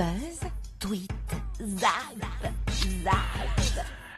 buzz, tweet,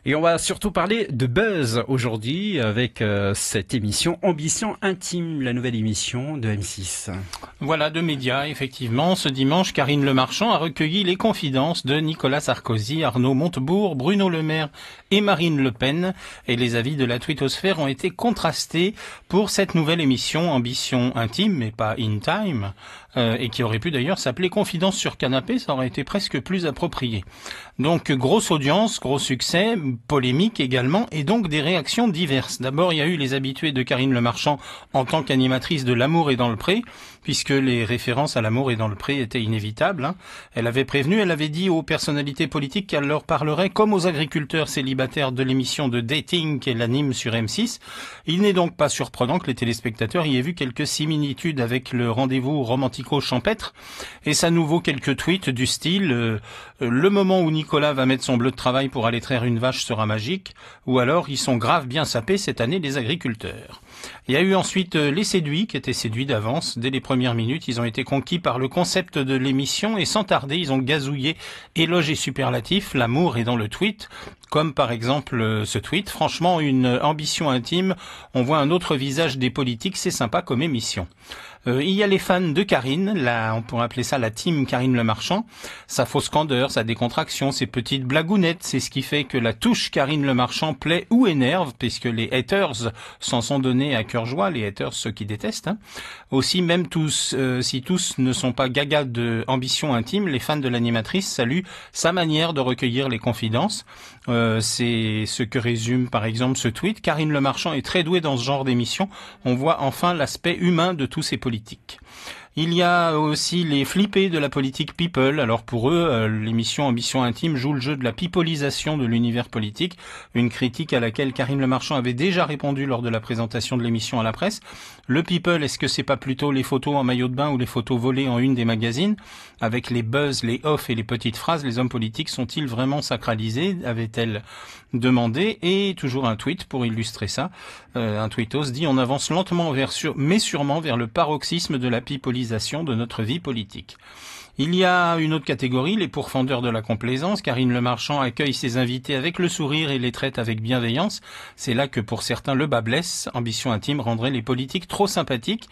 Et on va surtout parler de buzz aujourd'hui avec euh, cette émission Ambition Intime, la nouvelle émission de M6. Voilà, deux médias, effectivement. Ce dimanche, Karine Lemarchand a recueilli les confidences de Nicolas Sarkozy, Arnaud Montebourg, Bruno Le Maire et Marine Le Pen. Et les avis de la twittosphère ont été contrastés pour cette nouvelle émission Ambition Intime, mais pas In Time. Euh, et qui aurait pu d'ailleurs s'appeler Confidence sur canapé, ça aurait été presque plus approprié. Donc grosse audience, gros succès, polémique également, et donc des réactions diverses. D'abord, il y a eu les habitués de Karine Le Marchand en tant qu'animatrice de L'amour est dans le pré, puisque les références à l'amour et dans le pré étaient inévitables. Hein. Elle avait prévenu, elle avait dit aux personnalités politiques qu'elle leur parlerait comme aux agriculteurs célibataires de l'émission de dating qu'elle anime sur M6. Il n'est donc pas surprenant que les téléspectateurs y aient vu quelques similitudes avec le rendez-vous romantique champêtre et ça nous vaut quelques tweets du style euh, euh, Le moment où Nicolas va mettre son bleu de travail pour aller traire une vache sera magique », ou alors « Ils sont grave bien sapés cette année les agriculteurs ». Il y a eu ensuite euh, les séduits qui étaient séduits d'avance. Dès les premières minutes, ils ont été conquis par le concept de l'émission et sans tarder, ils ont gazouillé Éloge et superlatif, L'amour est dans le tweet, comme par exemple ce tweet. Franchement, une ambition intime. On voit un autre visage des politiques. C'est sympa comme émission. Euh, il y a les fans de Karine, là on pourrait appeler ça la team Karine Le Marchand. Sa fausse candeur, sa décontraction, ses petites blagounettes, c'est ce qui fait que la touche Karine Le Marchand plaît ou énerve, puisque les haters s'en sont donnés à cœur joie, les haters ceux qui détestent. Hein. Aussi même tous, euh, si tous ne sont pas gaga de ambition intime, les fans de l'animatrice saluent sa manière de recueillir les confidences. Euh, c'est ce que résume par exemple ce tweet. Karine Lemarchand est très douée dans ce genre d'émission. On voit enfin l'aspect humain de tous ces politiques. Il y a aussi les flippés de la politique people. Alors pour eux, euh, l'émission Ambition Intime joue le jeu de la pipolisation de l'univers politique, une critique à laquelle Karim Le avait déjà répondu lors de la présentation de l'émission à la presse. Le people, est-ce que c'est pas plutôt les photos en maillot de bain ou les photos volées en une des magazines Avec les buzz, les off et les petites phrases, les hommes politiques sont-ils vraiment sacralisés avait-elle demandé. Et toujours un tweet pour illustrer ça. Euh, un tweetos dit « On avance lentement, vers mais sûrement vers le paroxysme de la pipolisation de notre vie politique. Il y a une autre catégorie, les pourfendeurs de la complaisance. Karine Le Marchand accueille ses invités avec le sourire et les traite avec bienveillance. C'est là que pour certains le bas blesse. Ambition intime rendrait les politiques trop sympathiques.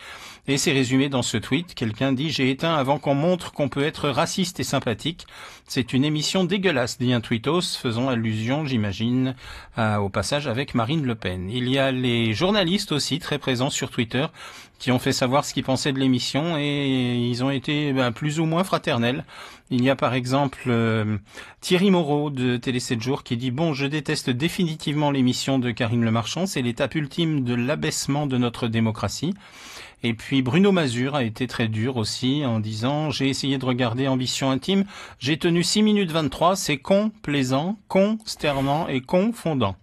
Et c'est résumé dans ce tweet. Quelqu'un dit j'ai éteint avant qu'on montre qu'on peut être raciste et sympathique. C'est une émission dégueulasse, dit un tweetos, faisant allusion, j'imagine, au passage avec Marine Le Pen. Il y a les journalistes aussi très présents sur Twitter qui ont fait savoir ce qu'ils pensaient de l'émission et ils ont été bah, plus ou moins il y a par exemple euh, Thierry Moreau de Télé 7 jours qui dit bon, je déteste définitivement l'émission de Karine Le Marchand, c'est l'étape ultime de l'abaissement de notre démocratie. Et puis Bruno Mazur a été très dur aussi en disant j'ai essayé de regarder Ambition intime, j'ai tenu 6 minutes 23, c'est complaisant, consternant et confondant.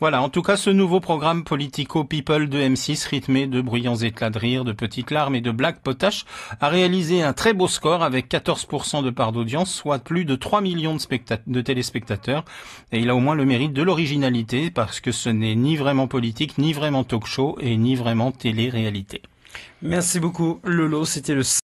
Voilà, en tout cas, ce nouveau programme Politico People de M6, rythmé de bruyants éclats de rire, de petites larmes et de blagues potaches, a réalisé un très beau score avec 14% de part d'audience, soit plus de 3 millions de, de téléspectateurs. Et il a au moins le mérite de l'originalité, parce que ce n'est ni vraiment politique, ni vraiment talk show, et ni vraiment télé-réalité. Merci beaucoup, Lolo. C'était le